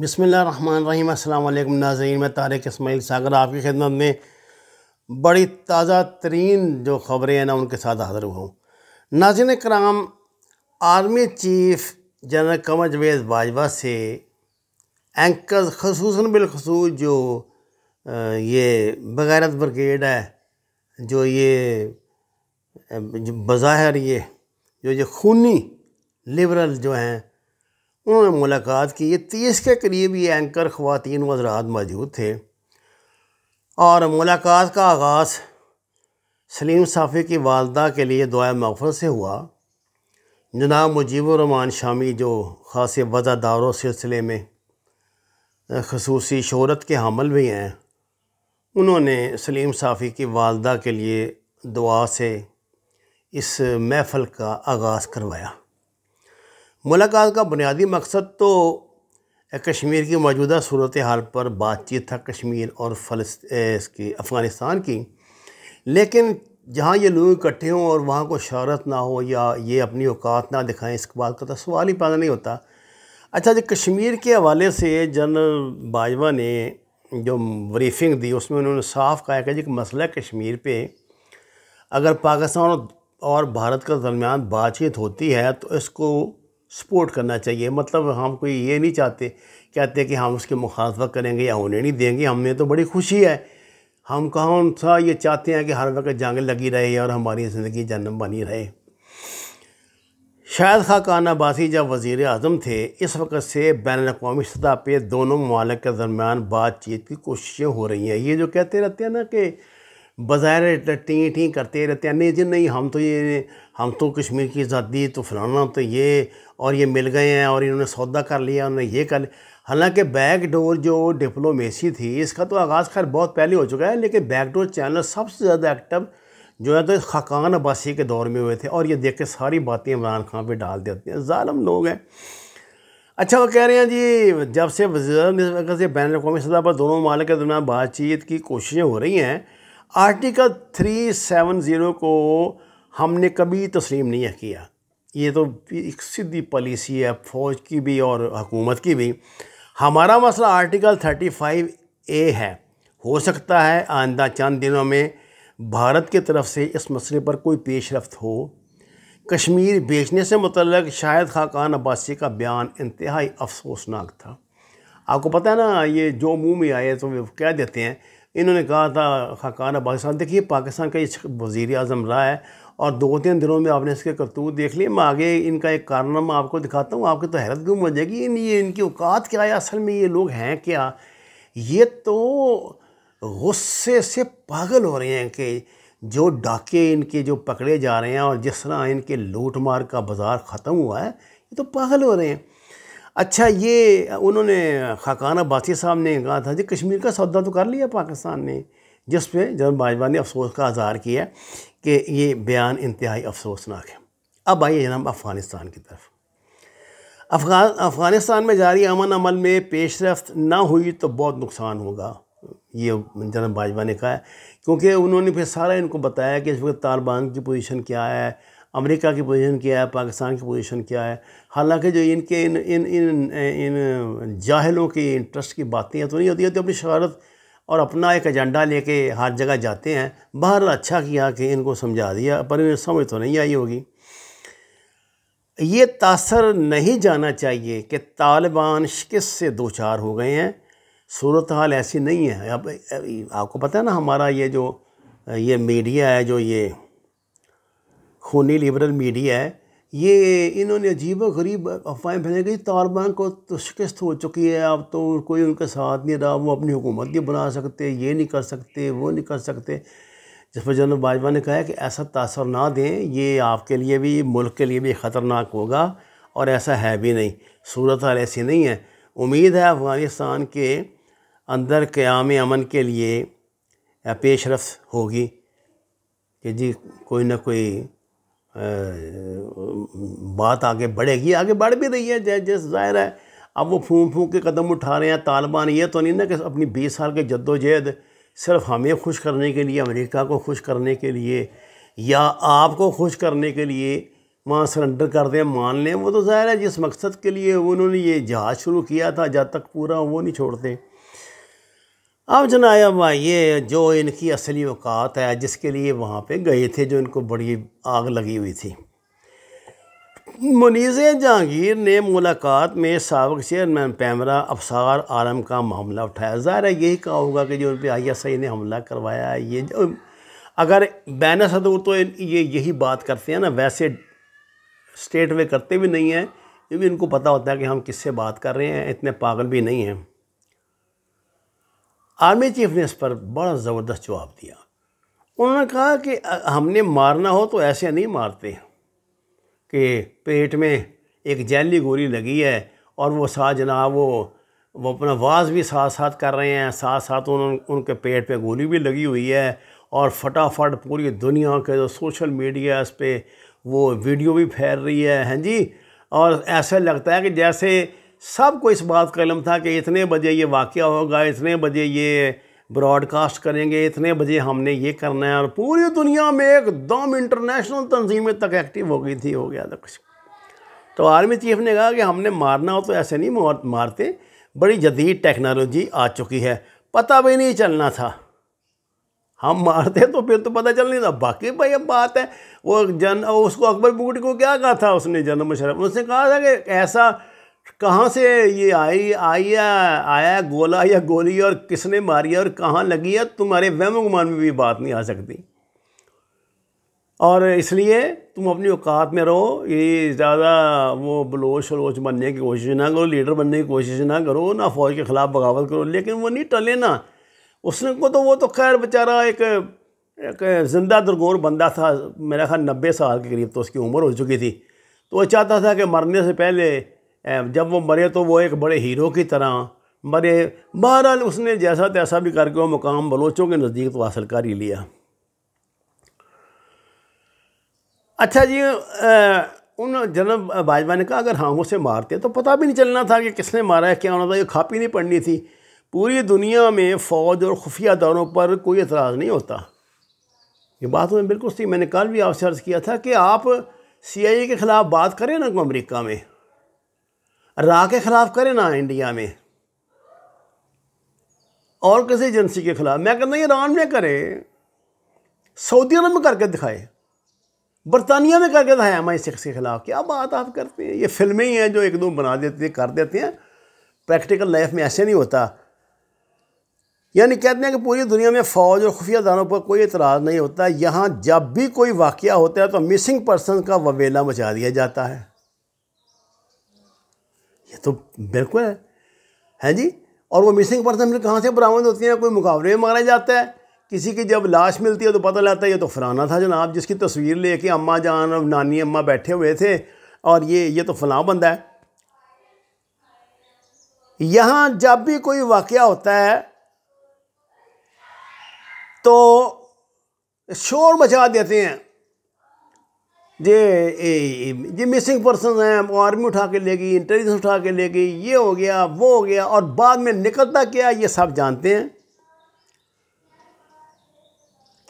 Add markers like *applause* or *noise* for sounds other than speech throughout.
रही अल्लाम नाजीन मैं तारक इसमाइल सागर आपकी खिदमत में बड़ी ताज़ा तरीन जो ख़बरें हैं ना उनके साथ हाज़िर हुआ हूँ नाजिन कराम army chief general Qamar Javed Bajwa से एंकर खसूस बिलखसूस जो ये बगैरत ब्रिगेड है जो ये बज़ाहिर ये जो ये खूनी लिबरल जो हैं उन्होंने मुलाकात की ये तीस के करीब ये एंकर ख़वान वजरात मौजूद थे और मुलाकात का आगाज़ सलीम साफ़ी की वालदा के लिए दुआ मफर से हुआ जनाब मुजीबरमान शामी जो ख़ास वज़ादारों सिलसिले में खसूस शहरत के हमल भी हैं उन्होंने सलीम साफ़ी की वालदा के लिए दुआ से इस महफ़ल का आगाज़ करवाया मुलाकात का बुनियादी मकसद तो कश्मीर की मौजूदा सूरत हाल पर बातचीत था कश्मीर और फल इसकी अफ़गानिस्तान की लेकिन जहाँ ये लोग इकट्ठे हों और वहाँ को शहरत ना हो या ये अपनी औकात ना दिखाएं इसके बाद का तो सवाल ही पैदा नहीं होता अच्छा जी कश्मीर के हवाले से जनरल बाजवा ने जो ब्रीफिंग दी उसमें उन्होंने साफ कहा कि जी मसला कश्मीर पे अगर पाकिस्तान और भारत के दरमियान बातचीत होती है तो इसको सपोर्ट करना चाहिए मतलब हम कोई ये नहीं चाहते कहते कि हम उसके मुखालफा करेंगे या होने नहीं देंगे हमें तो बड़ी खुशी है हम कौन सा ये चाहते हैं कि हर वक्त जंग लगी रहे और हमारी ज़िंदगी जन्म बनी रहे शायद खाकान अब्बासी जब वज़ी अजम थे इस वक्त से बैन अवी सतह पर दोनों ममालिक के दरमियान बातचीत की कोशिशें हो रही हैं ये जो कहते रहते हैं ना कि बज़ाहिर टी टी करते रहते हैं नहीं जी नहीं हम तो ये हम तो कश्मीर की आज़ादी तो फलाना तो ये और ये मिल गए हैं और इन्होंने सौदा कर लिया उन्होंने ये कर हालांकि बैकडोर जो डिप्लोमेसी थी इसका तो आगाज़ खैर बहुत पहले हो चुका है लेकिन बैकडोर चैनल सबसे ज़्यादा एक्टिव जो है तो खकान अब्बासी के दौर में हुए थे और ये देख के सारी बातें इमरान खान पर डाल देते हैं ालम लोग हैं अच्छा वो कह रहे हैं जी जब से वजी से बैन अवी सतह पर दोनों मालिक के दरमियान बातचीत की कोशिशें हो रही हैं आर्टिकल 370 को हमने कभी तस्लीम नहीं किया ये तो एक सीधी पॉलिसी है फ़ौज की भी और हुकूमत की भी हमारा मसला आर्टिकल 35 ए है हो सकता है आंदा चंद दिनों में भारत की तरफ से इस मसले पर कोई पेशरफ हो कश्मीर बेचने से मतलब शायद खाकान अब्बासी का बयान इंतहाई अफसोसनाक था आपको पता है ना ये जो मुंह में आए तो कह देते हैं इन्होंने कहा था खाकान पाकिस्तान देखिए पाकिस्तान का ये वज़ी अजम रहा है और दो तीन दिनों में आपने इसके करतूत देख लिए मैं आगे इनका एक कारनामा आपको दिखाता हूँ आपकी तो हैरत गुम हो जाएगी इन ये इनकी औकात क्या है असल में ये लोग हैं क्या ये तो गुस्से से पागल हो रहे हैं कि जो डाके इनके जो पकड़े जा रहे हैं और जिस तरह इनके लूट मार का बाज़ार ख़त्म हुआ है ये तो पागल हो रहे हैं अच्छा ये उन्होंने खाकान अब्बासी साहब ने कहा था जी कश्मीर का सौदा तो कर लिया पाकिस्तान ने जिस पे जनरल बाजवा ने अफसोस का अजहार किया कि ये बयान इंतहाई अफसोसनाक है अब आइए जनाब अफ़गानिस्तान की तरफ अफगान अफ़गानिस्तान में जारी अमन अमल में पेशरफ ना हुई तो बहुत नुकसान होगा ये जनरल बाजवा ने कहा है क्योंकि उन्होंने फिर सारा इनको बताया कि इस वक्त तालिबान की पोजीशन क्या है अमेरिका की पोजीशन क्या है पाकिस्तान की पोजीशन क्या है हालांकि जो इनके इन इन इन इन जाहलों की इंटरेस्ट की बातें तो नहीं होती होती अपनी शरारत और अपना एक एजेंडा लेके हर जगह जाते हैं बाहर अच्छा किया कि इनको समझा दिया पर इन्हें समझ तो नहीं आई होगी ये तासर नहीं जाना चाहिए कि तालिबान शिकस्त से दो चार हो गए हैं सूरत हाल ऐसी नहीं है अब आपको पता है ना हमारा ये जो ये मीडिया है जो ये खूनी लिबरल मीडिया है ये इन्होंने अजीब गरीब अफवाहें फैलाई गई तालिबान को तो शिकस्त हो चुकी है अब तो कोई उनका साथ नहीं रहा वो अपनी हुकूमत नहीं बना सकते ये नहीं कर सकते वो नहीं कर सकते जिस पर जनरल बाजवा ने कहा है कि ऐसा तासर ना दें ये आपके लिए भी मुल्क के लिए भी ख़तरनाक होगा और ऐसा है भी नहीं सूरत हाल ऐसी नहीं है उम्मीद है अफ़गानिस्तान के अंदर क़्याम अमन के लिए पेश रफ्त होगी कि जी कोई ना कोई बात आगे बढ़ेगी आगे बढ़ भी रही है जै जैसे जाहिर है अब वो फूँ फूँ के कदम उठा रहे हैं तालिबान ये तो नहीं ना कि अपनी बीस साल के जद्दोजहद सिर्फ हमें खुश करने के लिए अमेरिका को खुश करने के लिए या आपको खुश करने के लिए वहाँ सरेंडर कर दें मान लें वो तो ज़ाहिर है जिस मकसद के लिए उन्होंने ये जहाज़ शुरू किया था जब तक पूरा वो नहीं छोड़ते अब जनाब ये जो इनकी असली औकात है जिसके लिए वहाँ पे गए थे जो इनको बड़ी आग लगी हुई थी मुनीज़ जहांगीर ने मुलाकात में सबक चेयरमैन पैमरा अफसार आलम का मामला उठाया ज़ाहिर यही कहा होगा कि जो उन पर आई एस आई ने हमला करवाया ये जो अगर बैन सदूर तो ये यही बात करते हैं ना वैसे स्टेट में करते भी नहीं हैं क्योंकि इनको पता होता है कि हम किससे बात कर रहे हैं इतने पागल भी नहीं हैं आर्मी चीफ ने इस पर बड़ा ज़बरदस्त जवाब दिया उन्होंने कहा कि हमने मारना हो तो ऐसे नहीं मारते कि पेट में एक जैली गोली लगी है और वो साथ जनाब वो वो अपना वाज भी साथ साथ कर रहे हैं साथ साथ उन उनके पेट पे गोली भी लगी हुई है और फटाफट पूरी दुनिया के जो सोशल मीडिया इस पर वो वीडियो भी फैल रही है हैं हाँ जी और ऐसा लगता है कि जैसे सबको इस बात का इलम था कि इतने बजे ये वाक़ होगा इतने बजे ये ब्रॉडकास्ट करेंगे इतने बजे हमने ये करना है और पूरी दुनिया में एकदम इंटरनेशनल तंजीमें तक एक्टिव हो गई थी हो गया था कुछ तो आर्मी चीफ ने कहा कि हमने मारना हो तो ऐसे नहीं मारते बड़ी जदीद टेक्नोलॉजी आ चुकी है पता भी नहीं चलना था हम मारते तो फिर तो पता चल नहीं था बाकी भाई अब बात है वो जन उसको अकबर बुगटी को क्या कहा था उसने जनरल मुशरफ उसने कहा था कि ऐसा कहाँ से ये आई आया आया गोला या गोली और किसने मारी और कहाँ लगी है तुम्हारे वहम गुमान में भी बात नहीं आ सकती और इसलिए तुम अपनी औकात में रहो ये ज़्यादा वो बलोच शलोच बनने की कोशिश ना करो लीडर बनने की कोशिश ना करो ना फौज के ख़िलाफ़ बगावत करो लेकिन वो नहीं टले ना उसने को तो वो तो खैर बेचारा एक एक ज़िंदा दरगोर बंदा था मेरा ख्याल नब्बे साल के करीब तो उसकी उम्र हो चुकी थी तो वो चाहता था कि मरने से पहले जब वो मरे तो वो एक बड़े हीरो की तरह मरे बहरहाल उसने जैसा तैसा भी करके वो मुकाम बलोचों के नज़दीक तो हासिल कर ही लिया अच्छा जी आ, उन जनरल बाजवा ने कहा अगर हाँ उसे मारते तो पता भी नहीं चलना था कि किसने मारा है क्या होना था ये खापी नहीं पड़नी थी पूरी दुनिया में फ़ौज और खुफिया दौरों पर कोई एतराज़ नहीं होता ये बात में बिल्कुल थी मैंने कल भी आपसे अर्ज़ किया था कि आप सी के ख़िलाफ़ बात करें ना अमरीका में रा के ख़िलाफ़ करे ना इंडिया में और किसी एजेंसी के ख़िलाफ़ मैं कहता ईरान में करे सऊदी अरब में करके दिखाए बरतानिया में करके दिखाया एम आई सिक्स के ख़िलाफ़ क्या बात आप करते हैं ये फिल्में ही हैं जो एक दो बना देती हैं कर देते हैं प्रैक्टिकल लाइफ में ऐसे नहीं होता यानी कहते हैं कि पूरी दुनिया में फ़ौज और खुफिया दानों पर कोई इतराज़ नहीं होता यहाँ जब भी कोई वाक़ होता है तो मिसिंग पर्सन का ववेला मचा दिया जाता है ये तो बिल्कुल है हैं जी और वो मिसिंग पर्सन कहाँ से बरामद होती हैं कोई मुकाबले में मारा जाता है किसी की जब लाश मिलती है तो पता लगता है ये तो फलाना था जनाब जिसकी तस्वीर लेके अम्मा जान और नानी अम्मा बैठे हुए थे और ये ये तो फलां बंदा है यहाँ जब भी कोई वाक़ होता है तो शोर मचा देते हैं ये ये मिसिंग पर्सन हैं वो आर्मी उठा के ले गई इंटेलिजेंस उठा के ले गई ये हो गया वो हो गया और बाद में निकलता क्या ये सब जानते हैं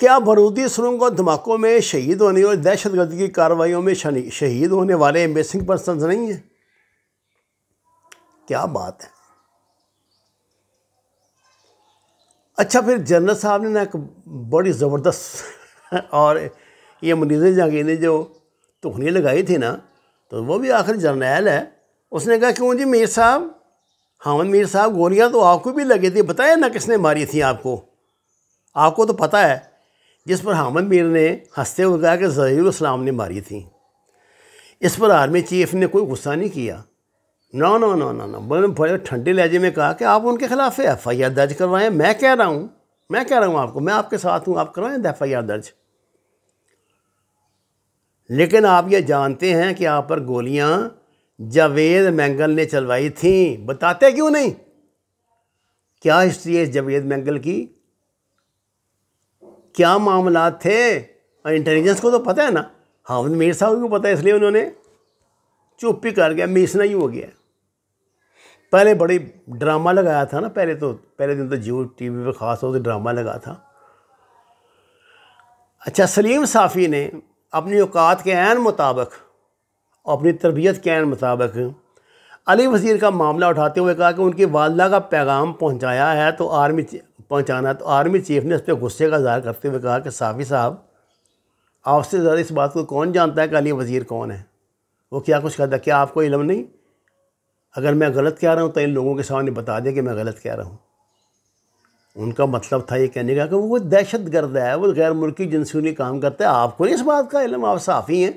क्या बरूदी सुरंग और धमाकों में शहीद होने और दहशत गर्दी की कार्रवाई में शहीद होने वाले मिसिंग पर्सन नहीं हैं क्या बात है अच्छा फिर जनरल साहब ने ना एक बड़ी ज़बरदस्त *laughs* और ये मनीजर जागीर ने जो टुकनी तो लगाई थी ना तो वो भी आखिर जर्नैल है उसने कहा क्यों जी मीर साहब हामद मीर साहब गोलियाँ तो आपको भी लगी थी बताया ना किसने मारी थी आपको आपको तो पता है जिस पर हामद मीर ने हंसते हुए कहा कि ज़हीरुलस्लाम ने मारी थी इस पर आर्मी चीफ ने कोई गुस्सा नहीं किया no no no no no बड़े बड़े ठंडे लहजे में कहा कि आप उनके खिलाफ एफ आई आर दर्ज करवाएं मैं कह रहा हूँ मैं कह रहा हूँ आपको मैं आपके साथ हूँ आप करवाएं एफ आई आर दर्ज लेकिन आप ये जानते हैं कि आप पर गोलियां जावेद मैंगल ने चलवाई थी बताते क्यों नहीं क्या हिस्ट्री है जावेद मैंगल की क्या मामला थे और इंटेलिजेंस को तो पता है ना हामिद मीर साहब को पता है इसलिए उन्होंने चुप ही कर गया मीसना ही हो गया पहले बड़ी ड्रामा लगाया था ना पहले तो पहले दिन तो जियो टी वी पर खास होकर ड्रामा लगा था अच्छा सलीम साफ़ी ने अपनी औकात के एन मुताबक और अपनी तरबियत के एन मुताबिक अली वज़ीर का मामला उठाते हुए कहा कि उनकी वालदा का पैगाम पहुँचाया है तो आर्मी है तो आर्मी चीफ ने इस पर गुस्से का इजहार करते हुए कहा कि साफ़ी साहब आपसे ज़्यादा इस बात को कौन जानता है कि अली वज़ीर कौन है वो क्या कुछ कहता क्या आपको इलम नहीं अगर मैं गलत कह रहा हूँ तो इन लोगों के सामने बता दें कि मैं गलत कह रहा हूँ उनका मतलब था ये कहने का कि वो दहशत गर्द है वो गैर मुल्की जिनसियों काम करता है आपको नहीं इस बात का इलम आप साफ़ी हैं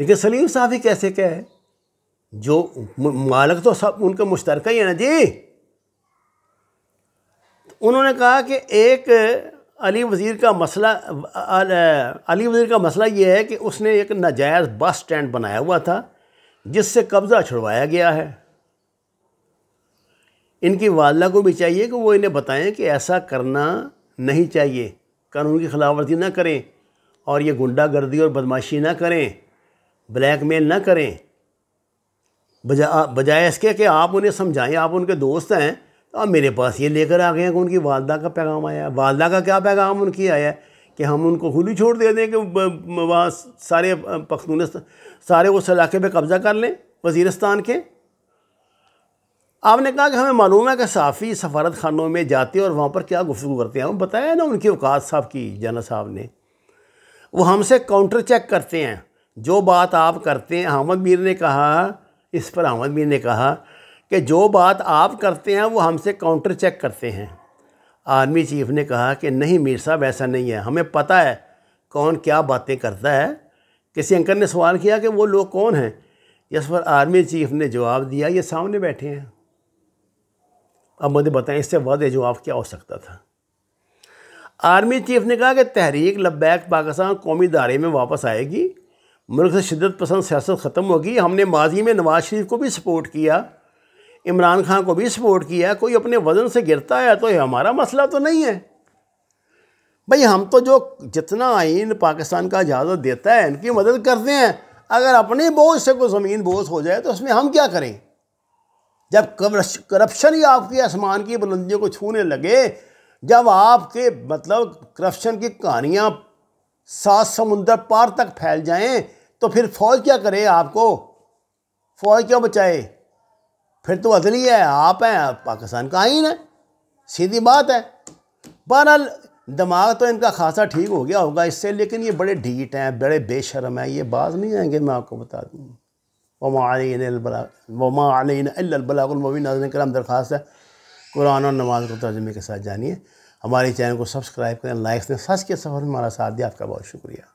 लेकिन सलीम साफ़ी कैसे कहे जो मालक तो सब उनका मुश्तरक ही है ना जी उन्होंने कहा कि एक अली वज़ीर का मसला अली वज़ीर का मसला ये है कि उसने एक नाजायज़ बस स्टैंड बनाया हुआ था जिससे कब्ज़ा छुड़वाया गया है इनकी वालदा को भी चाहिए कि वो इन्हें बताएं कि ऐसा करना नहीं चाहिए कानून की खिलाफवर्जी ना करें और ये गुंडागर्दी और बदमाशी ना करें ब्लैक मेल ना करें बजाय इसके कि आप उन्हें समझाएं आप उनके दोस्त हैं तो आप मेरे पास ये लेकर आ गए हैं कि उनकी वालदा का पैगाम आया है वालदा का क्या पैगाम उनकी आया है कि हम उनको खुली छोड़ दे दें कि वहाँ सारे पख्तून सारे उस इलाके पर कब्ज़ा कर लें वजीरस्तान के आपने कहा कि हमें मालूम है कि साफ़ी सफारत खानों में जाते हैं और वहाँ पर क्या गुफ्तु करते हैं बताया ना उनकी अवकात साहब की जाना साहब ने वो हमसे काउंटर चेक करते हैं जो बात आप करते हैं अहमद मीर ने कहा इस पर अहमद मीर ने कहा कि जो बात आप करते हैं वो हमसे काउंटर चेक करते हैं आर्मी चीफ ने कहा कि नहीं मीर साहब ऐसा नहीं है हमें पता है कौन क्या बातें करता है किसी अंकल ने सवाल किया कि वो लोग कौन हैं इस पर आर्मी चीफ ने जवाब दिया ये सामने बैठे हैं अब मुझे बताएं इससे वाद जवाब क्या हो सकता था आर्मी चीफ ने कहा कि तहरीक लब्बैक पाकिस्तान कौमी दायरे में वापस आएगी मुल्क से शिदत पसंद सियासत ख़त्म होगी हमने माजी में नवाज़ शरीफ को भी सपोर्ट किया इमरान खान को भी सपोर्ट किया कोई अपने वज़न से गिरता है तो ये हमारा मसला तो नहीं है भाई हम तो जो जितना आइन पाकिस्तान का इजाज़त देता है इनकी मदद करते हैं अगर अपने बोझ से कोई ज़मीन बोझ हो जाए तो उसमें हम क्या करें जब करप्शन ही आपकी आसमान की बुलंदियों को छूने लगे जब आपके मतलब करप्शन की कहानियाँ सात समुंदर पार तक फैल जाएं तो फिर फौज क्या करे आपको फौज क्यों बचाए फिर तो अदली है आप हैं आप पाकिस्तान का आइन है सीधी बात है बहरहाल दिमाग तो इनका खासा ठीक हो गया होगा इससे लेकिन ये बड़े ढीट हैं बड़े बेशरम हैं ये बाज नहीं आएंगे मैं आपको बता दूँ वमा अलबला वमा अलबलामिन नाजन कराम दरख्वास्त है कुरान और नमाज को तर्जमे के साथ जानिए हमारे चैनल को सब्सक्राइब करें लाइक दें सच के सफ़र में हमारा साथ दिया आपका बहुत शुक्रिया